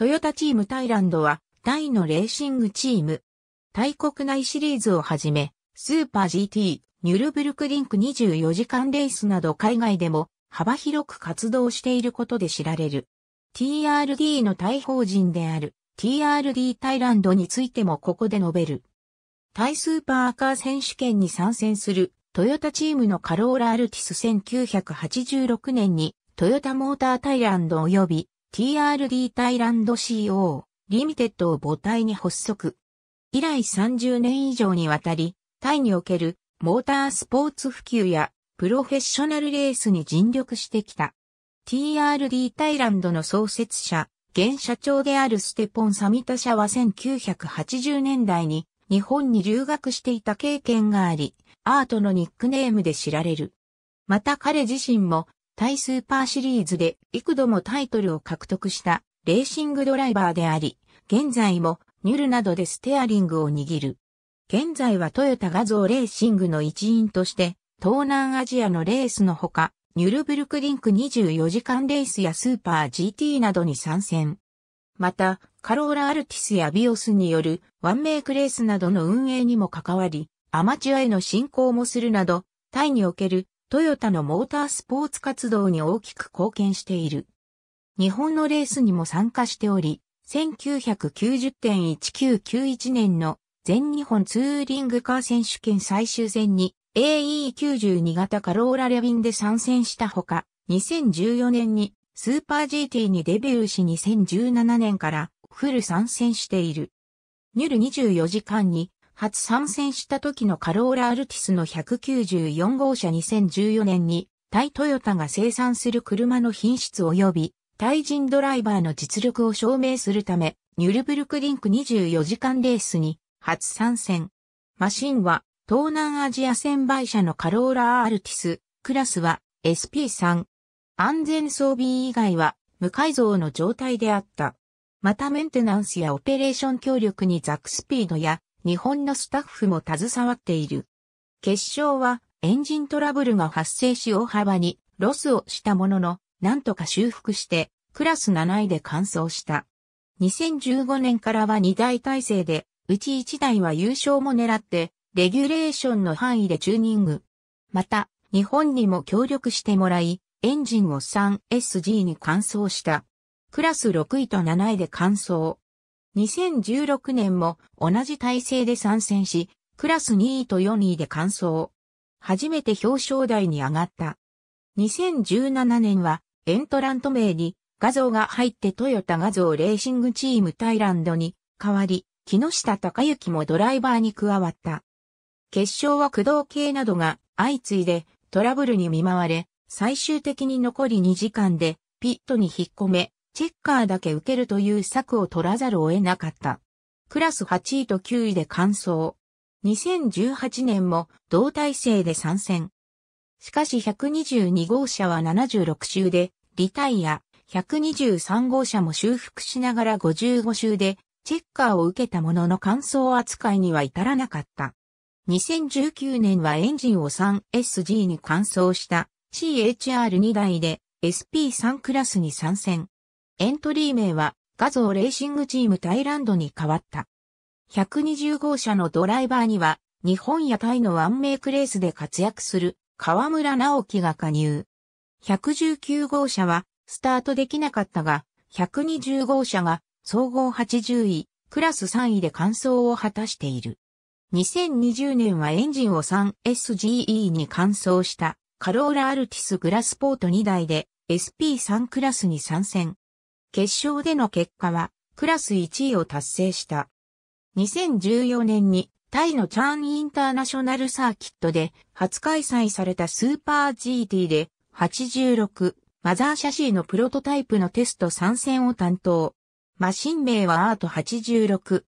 トヨタチームタイランドは、大のレーシングチーム。大国内シリーズをはじめ、スーパー GT、ニュルブルクリンク24時間レースなど海外でも幅広く活動していることで知られる。TRD のタイ法人である TRD タイランドについてもここで述べる。タイスーパーカー選手権に参戦するトヨタチームのカローラアルティス1986年にトヨタモータータイランド及び TRD タイランド CO、リミテッドを母体に発足。以来30年以上にわたり、タイにおけるモータースポーツ普及やプロフェッショナルレースに尽力してきた。TRD タイランドの創設者、現社長であるステポン・サミタ社は1980年代に日本に留学していた経験があり、アートのニックネームで知られる。また彼自身もタイスーパーシリーズで幾度もタイトルを獲得したレーシングドライバーであり、現在もニュルなどでステアリングを握る。現在はトヨタ画像レーシングの一員として、東南アジアのレースのほか、ニュルブルクリンク24時間レースやスーパー GT などに参戦。また、カローラアルティスやビオスによるワンメイクレースなどの運営にも関わり、アマチュアへの進行もするなど、タイにおけるトヨタのモータースポーツ活動に大きく貢献している。日本のレースにも参加しており、1990.1991年の全日本ツーリングカー選手権最終戦に AE92 型カローラレビンで参戦したほか、2014年にスーパー GT にデビューし2017年からフル参戦している。ニュル24時間に初参戦した時のカローラアルティスの194号車2014年に、タイトヨタが生産する車の品質及び、タイ人ドライバーの実力を証明するため、ニュルブルクリンク24時間レースに初参戦。マシンは東南アジア専売車のカローラアルティス、クラスは SP3。安全装備以外は無改造の状態であった。またメンテナンスやオペレーション協力にザックスピードや日本のスタッフも携わっている。決勝はエンジントラブルが発生し大幅にロスをしたものの、なんとか修復してクラス7位で完走した。2015年からは2台体制で、うち1台は優勝も狙って、レギュレーションの範囲でチューニング。また、日本にも協力してもらい、エンジンを 3SG に完走した。クラス6位と7位で完走。2016年も同じ体制で参戦し、クラス2位と4位で完走。初めて表彰台に上がった。2017年はエントラント名に画像が入ってトヨタ画像レーシングチームタイランドに変わり、木下隆之もドライバーに加わった。決勝は駆動系などが相次いでトラブルに見舞われ、最終的に残り2時間でピットに引っ込め、チェッカーだけ受けるという策を取らざるを得なかった。クラス8位と9位で完走。2018年も同体制で参戦。しかし122号車は76周でリタイア、123号車も修復しながら55周でチェッカーを受けたものの完走扱いには至らなかった。2019年はエンジンを 3SG に完走した CHR2 台で SP3 クラスに参戦。エントリー名は画像レーシングチームタイランドに変わった。120号車のドライバーには日本やタイのワンメイクレースで活躍する河村直樹が加入。119号車はスタートできなかったが、120号車が総合80位、クラス3位で完走を果たしている。2020年はエンジンを 3SGE に完走したカローラアルティスグラスポート2台で SP3 クラスに参戦。決勝での結果は、クラス1位を達成した。2014年に、タイのチャーンインターナショナルサーキットで、初開催されたスーパー GT で、86、マザーシャシーのプロトタイプのテスト参戦を担当。マシン名はアート86。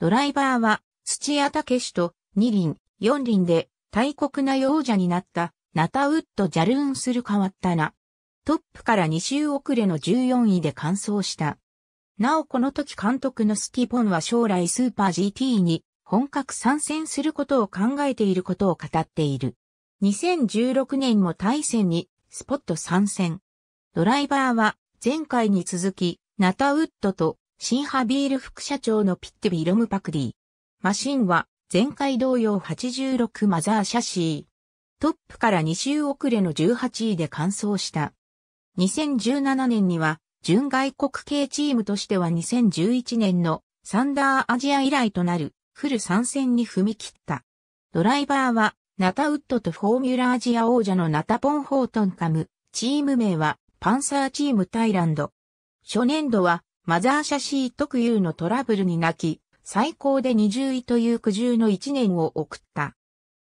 ドライバーは土屋武史と2輪、4輪で大国な王者になったナタウッド・ジャルーンする変わったな。トップから2周遅れの14位で完走した。なおこの時監督のスティポンは将来スーパー GT に本格参戦することを考えていることを語っている。2016年も対戦にスポット参戦。ドライバーは前回に続きナタウッドとシンハビール副社長のピッテビロムパクリー。マシンは前回同様86マザーシャシー。トップから2周遅れの18位で完走した。2017年には、純外国系チームとしては2011年のサンダーアジア以来となるフル参戦に踏み切った。ドライバーは、ナタウッドとフォーミュラアジア王者のナタポン・ホートンカム。チーム名は、パンサーチームタイランド。初年度は、マザーシャシー特有のトラブルに泣き、最高で20位という苦渋の1年を送った。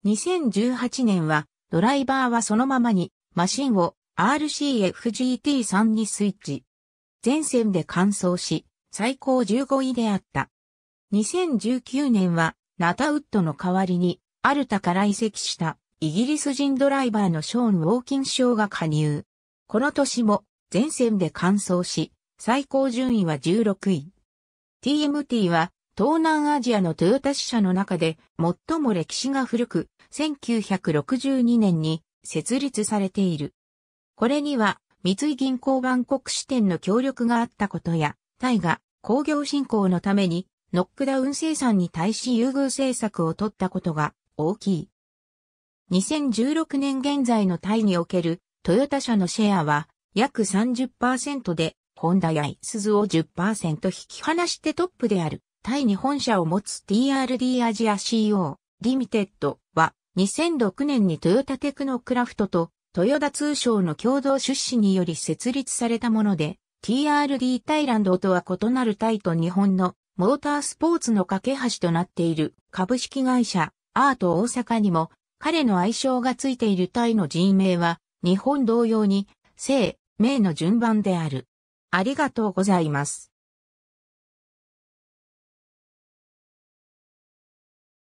2018年は、ドライバーはそのままに、マシンを RCFGT3 にスイッチ。前線で完走し、最高15位であった。2019年は、ナタウッドの代わりに、アルタから移籍した、イギリス人ドライバーのショーン・ウォーキン賞が加入。この年も、前線で完走し、最高順位は16位。TMT は、東南アジアのトヨタ支社の中で、最も歴史が古く、1962年に設立されている。これには、三井銀行万国支店の協力があったことや、タイが工業振興のためにノックダウン生産に対し優遇政策を取ったことが大きい。2016年現在のタイにおけるトヨタ社のシェアは約30%で、ホンダやイスズを10%引き離してトップである。タイに本社を持つ TRD アジア CO リミテッドは2006年にトヨタテクノクラフトと豊田通商の共同出資により設立されたもので、TRD タイランドとは異なるタイと日本のモータースポーツの架け橋となっている株式会社アート大阪にも彼の愛称がついているタイの人名は日本同様に姓、名の順番である。ありがとうございます。